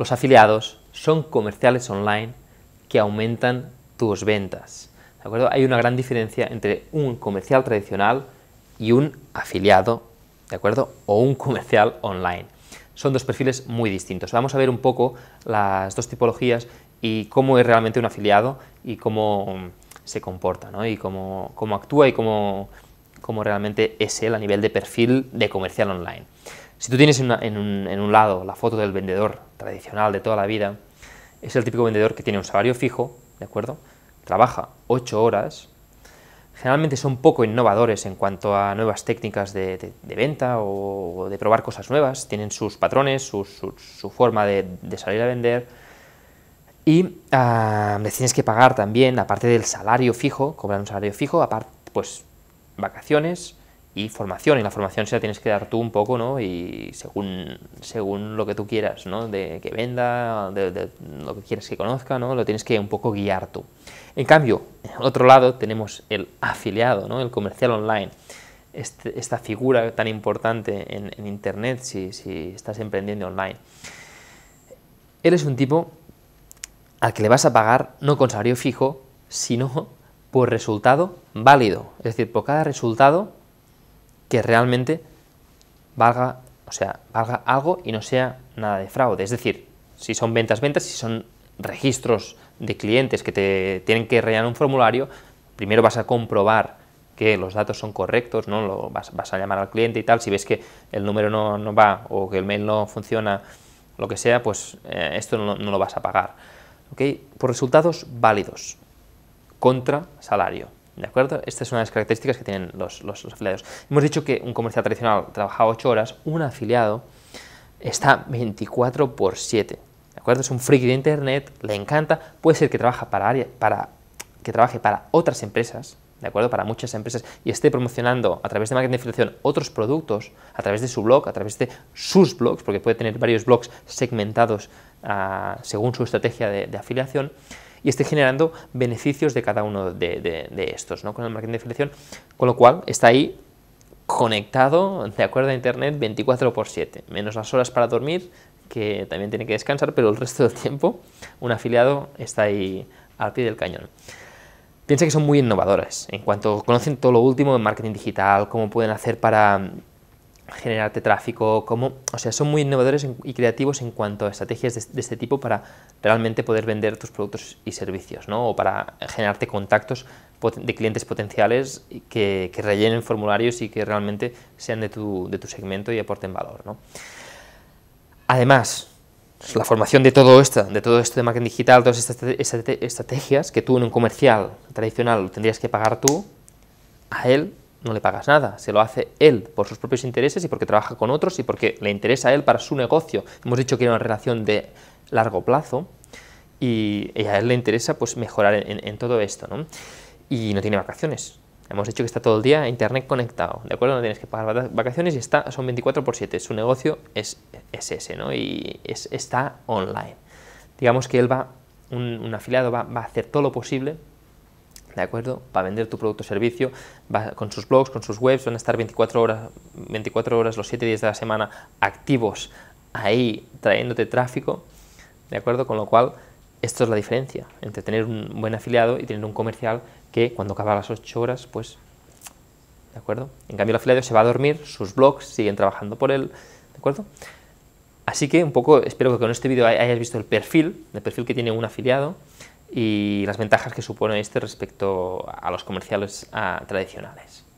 Los afiliados son comerciales online que aumentan tus ventas. ¿De acuerdo? Hay una gran diferencia entre un comercial tradicional y un afiliado, ¿de acuerdo? O un comercial online. Son dos perfiles muy distintos. Vamos a ver un poco las dos tipologías y cómo es realmente un afiliado y cómo mm, se comporta, Y cómo, actúa y cómo, cómo realmente es él a nivel de perfil de comercial online. Si tú tienes en, un, lado la foto del vendedor tradicional de toda la vida, es el típico vendedor que tiene un salario fijo, ¿de acuerdo? Trabaja 8 horas, generalmente son poco innovadores en cuanto a nuevas técnicas de, venta o, de probar cosas nuevas, tienen sus patrones, su, forma de, salir a vender y ah, les tienes que pagar también, aparte del salario fijo, cobrar un salario fijo, aparte, pues vacaciones, y formación, y la formación se la tienes que dar tú un poco, ¿no? Y según, según lo que tú quieras, ¿no? De que venda, de, lo que quieras que conozca, ¿no? Lo tienes que un poco guiar tú. En cambio, el otro lado tenemos el afiliado, ¿no? El comercial online. Este, esta figura tan importante en, Internet si, si estás emprendiendo online. Él es un tipo al que le vas a pagar no con salario fijo, sino por resultado válido. Es decir, por cada resultado que realmente valga, o sea, valga algo y no sea nada de fraude. Es decir, si son ventas, ventas, si son registros de clientes que te tienen que rellenar un formulario, primero vas a comprobar que los datos son correctos, ¿no? Lo, vas, a llamar al cliente y tal, si ves que el número no, va o que el mail no funciona, lo que sea, pues eh, esto no, lo vas a pagar. Por resultados válidos contra salario. ¿De acuerdo? una de las características que tienen los, afiliados. Hemos dicho que un comercial tradicional trabaja 8 horas, un afiliado está 24 por 7. ¿De acuerdo? Es un friki de internet, le encanta, puede ser que trabaja para, para, que trabaje para otras empresas, ¿de acuerdo? Para muchas empresas y esté promocionando a través de marketing de afiliación otros productos, a través de su blog, a través de sus blogs, porque puede tener varios blogs segmentados ah, según su estrategia de afiliación y esté generando beneficios de cada uno de, estos, ¿no? Con el marketing de afiliación, con lo cual está ahí conectado, de acuerdo a internet, 24 por 7, menos las horas para dormir, que también tiene que descansar, pero el resto del tiempo un afiliado está ahí al pie del cañón. Piensa que son muy innovadoras, en cuanto conocen todo lo último en marketing digital, cómo pueden hacer para generarte tráfico, o sea, son muy innovadores y creativos en cuanto a estrategias de, este tipo para realmente poder vender tus productos y servicios, ¿no? O para generarte contactos de clientes potenciales que, que rellenen formularios y que realmente sean de tu, de tu segmento y aporten valor, ¿no? Además, la formación de todo esto, de todo esto de marketing digital, todas estas estrategias que tú en un comercial tradicional tendrías que pagar tú, a él no le pagas nada, se lo hace él por sus propios intereses y porque trabaja con otros y porque le interesa a él para su negocio. Hemos dicho que era una relación de largo plazo y, a él le interesa pues mejorar en, todo esto, Y no tiene vacaciones. Hemos dicho que está todo el día a internet conectado, ¿de acuerdo? No tienes que pagar vacaciones y está, son 24 por 7. Su negocio es, ese, ¿no? Y está online. Digamos que él va, un, afiliado va, va a hacer todo lo posible ¿De acuerdo? Para vender tu producto o servicio, con sus blogs, con sus webs, van a estar 24 horas, 24 horas los 7 días de la semana activos ahí trayéndote tráfico, ¿de acuerdo? Con lo cual, esto es la diferencia entre tener un buen afiliado y tener un comercial que cuando acaba las 8 horas, pues, ¿de acuerdo? En cambio, el afiliado se va a dormir, sus blogs siguen trabajando por él, ¿de acuerdo? Así que un poco espero que con este vídeo hayas visto el perfil, el perfil que tiene un afiliado, y las ventajas que supone este respecto a los comerciales ah, tradicionales.